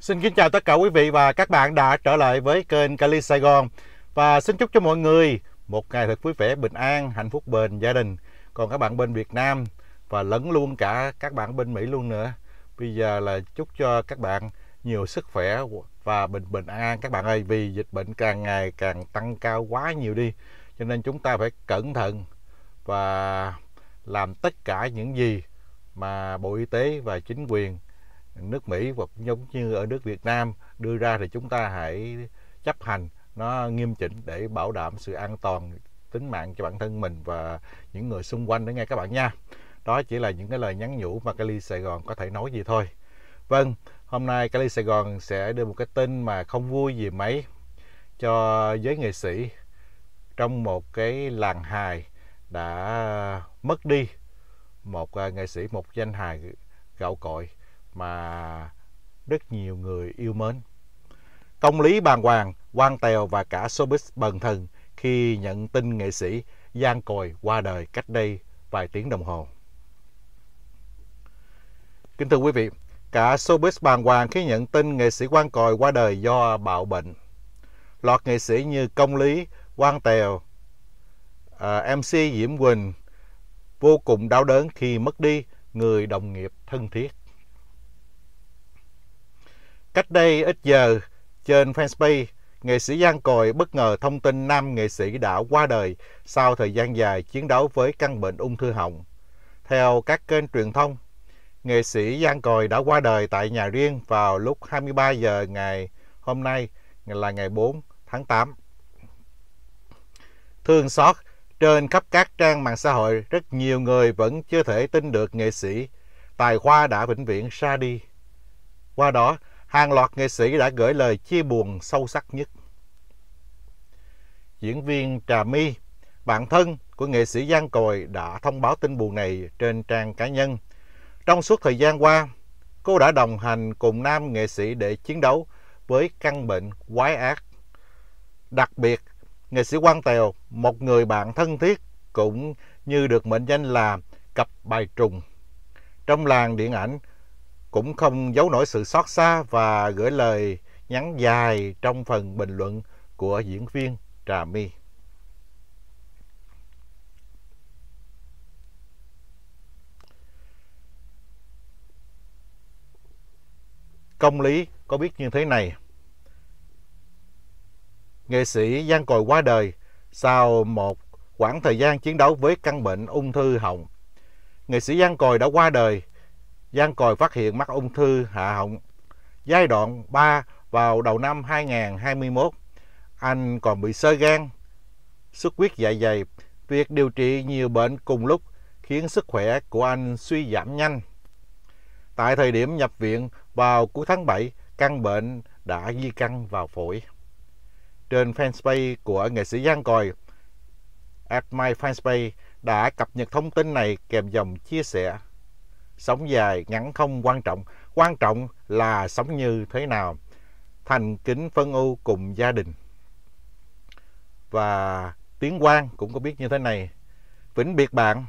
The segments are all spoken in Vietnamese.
Xin kính chào tất cả quý vị và các bạn đã trở lại với kênh Cali Sài Gòn Và xin chúc cho mọi người một ngày thật vui vẻ, bình an, hạnh phúc bền gia đình Còn các bạn bên Việt Nam và lẫn luôn cả các bạn bên Mỹ luôn nữa Bây giờ là chúc cho các bạn nhiều sức khỏe và bình bình an các bạn ơi Vì dịch bệnh càng ngày càng tăng cao quá nhiều đi Cho nên chúng ta phải cẩn thận và làm tất cả những gì mà Bộ Y tế và chính quyền nước Mỹ hoặc giống như ở nước Việt Nam đưa ra thì chúng ta hãy chấp hành nó nghiêm chỉnh để bảo đảm sự an toàn tính mạng cho bản thân mình và những người xung quanh đó nghe các bạn nha. Đó chỉ là những cái lời nhắn nhủ mà Cali Sài Gòn có thể nói gì thôi. Vâng, hôm nay Cali Sài Gòn sẽ đưa một cái tin mà không vui gì mấy cho giới nghệ sĩ trong một cái làng hài đã mất đi một à, nghệ sĩ một danh hài gạo cội mà rất nhiều người yêu mến. Công lý bàn hoàng, quan tèo và cả showbiz bần thần khi nhận tin nghệ sĩ Giang còi qua đời cách đây vài tiếng đồng hồ. Kính thưa quý vị, cả showbiz bàn hoàng khi nhận tin nghệ sĩ quan Còi qua đời do bạo bệnh. Loạt nghệ sĩ như Công Lý, Quang Tèo, à, MC Diễm Quỳnh vô cùng đau đớn khi mất đi người đồng nghiệp thân thiết. Cách đây ít giờ, trên fanpage, nghệ sĩ Giang Còi bất ngờ thông tin nam nghệ sĩ đã qua đời sau thời gian dài chiến đấu với căn bệnh ung thư họng. Theo các kênh truyền thông, nghệ sĩ Giang Còi đã qua đời tại nhà riêng vào lúc 23 giờ ngày hôm nay là ngày 4 tháng 8. Thương xót, trên khắp các trang mạng xã hội, rất nhiều người vẫn chưa thể tin được nghệ sĩ Tài Khoa đã vĩnh viễn xa đi. Qua đó, hàng loạt nghệ sĩ đã gửi lời chia buồn sâu sắc nhất. Diễn viên Trà My, bạn thân của nghệ sĩ Giang còi đã thông báo tin buồn này trên trang cá nhân. Trong suốt thời gian qua, cô đã đồng hành cùng nam nghệ sĩ để chiến đấu với căn bệnh quái ác. Đặc biệt, nghệ sĩ Quang Tèo, một người bạn thân thiết cũng như được mệnh danh là cặp bài trùng. Trong làng điện ảnh, cũng không giấu nổi sự xót xa và gửi lời nhắn dài trong phần bình luận của diễn viên Trà My. Công lý có biết như thế này. Nghệ sĩ Giang còi qua đời sau một khoảng thời gian chiến đấu với căn bệnh ung thư họng. Nghệ sĩ Giang còi đã qua đời Giang Còi phát hiện mắc ung thư hạ họng giai đoạn 3 vào đầu năm 2021. Anh còn bị sơ gan, xuất huyết dạ dày. Việc điều trị nhiều bệnh cùng lúc khiến sức khỏe của anh suy giảm nhanh. Tại thời điểm nhập viện vào cuối tháng 7, căn bệnh đã di căn vào phổi. Trên fanpage của nghệ sĩ Giang Còi, at my fanpage đã cập nhật thông tin này kèm dòng chia sẻ sóng dài ngắn không quan trọng quan trọng là sống như thế nào thành kính phân ưu cùng gia đình và tiến quang cũng có biết như thế này vĩnh biệt bạn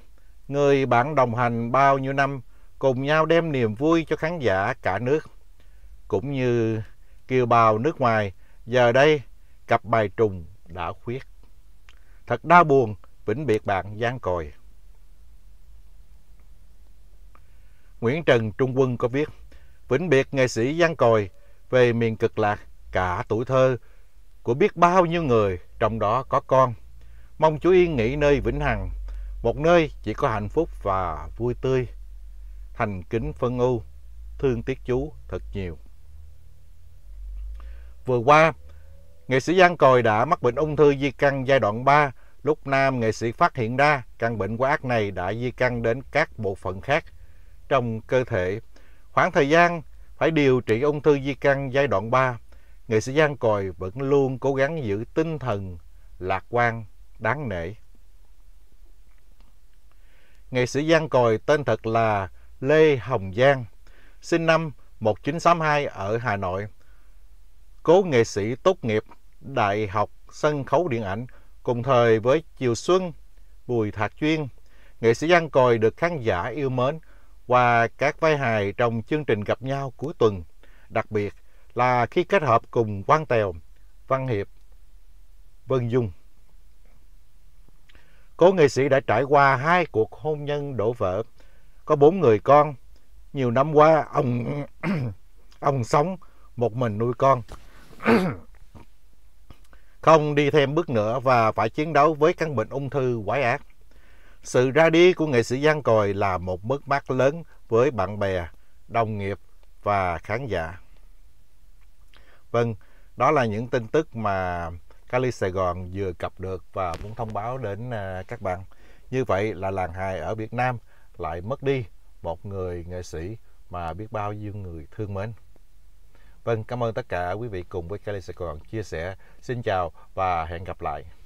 người bạn đồng hành bao nhiêu năm cùng nhau đem niềm vui cho khán giả cả nước cũng như kiều bào nước ngoài giờ đây cặp bài trùng đã khuyết thật đau buồn vĩnh biệt bạn giang còi Nguyễn Trần Trung Quân có viết Vĩnh biệt nghệ sĩ Giang Còi về miền cực lạc cả tuổi thơ của biết bao nhiêu người, trong đó có con. Mong chú Yên nghỉ nơi vĩnh hằng, một nơi chỉ có hạnh phúc và vui tươi. Thành kính phân ưu, thương tiếc chú thật nhiều. Vừa qua, nghệ sĩ Giang Còi đã mắc bệnh ung thư di căn giai đoạn 3. Lúc nam nghệ sĩ phát hiện ra căn bệnh quá ác này đã di căn đến các bộ phận khác trong cơ thể. Khoảng thời gian phải điều trị ung thư di căn giai đoạn 3, nghệ sĩ Giang Còi vẫn luôn cố gắng giữ tinh thần lạc quan, đáng nể. Nghệ sĩ Giang Còi tên thật là Lê Hồng Giang, sinh năm 1962 ở Hà Nội. Cố nghệ sĩ tốt nghiệp Đại học Sân khấu Điện ảnh cùng thời với Chiều Xuân, Bùi Thạc Chuyên. Nghệ sĩ Giang Còi được khán giả yêu mến qua các vai hài trong chương trình gặp nhau cuối tuần, đặc biệt là khi kết hợp cùng Quang Tèo, Văn Hiệp, Vân Dung. Cố nghệ sĩ đã trải qua hai cuộc hôn nhân đổ vỡ, có bốn người con. Nhiều năm qua, ông ông sống một mình nuôi con. Không đi thêm bước nữa và phải chiến đấu với căn bệnh ung thư quái ác. Sự ra đi của nghệ sĩ Giang Còi là một mất mát lớn với bạn bè, đồng nghiệp và khán giả. Vâng, đó là những tin tức mà Cali Sài Gòn vừa cập được và muốn thông báo đến à, các bạn. Như vậy là làng hài ở Việt Nam lại mất đi một người nghệ sĩ mà biết bao nhiêu người thương mến. Vâng, cảm ơn tất cả quý vị cùng với Cali Sài Gòn chia sẻ. Xin chào và hẹn gặp lại.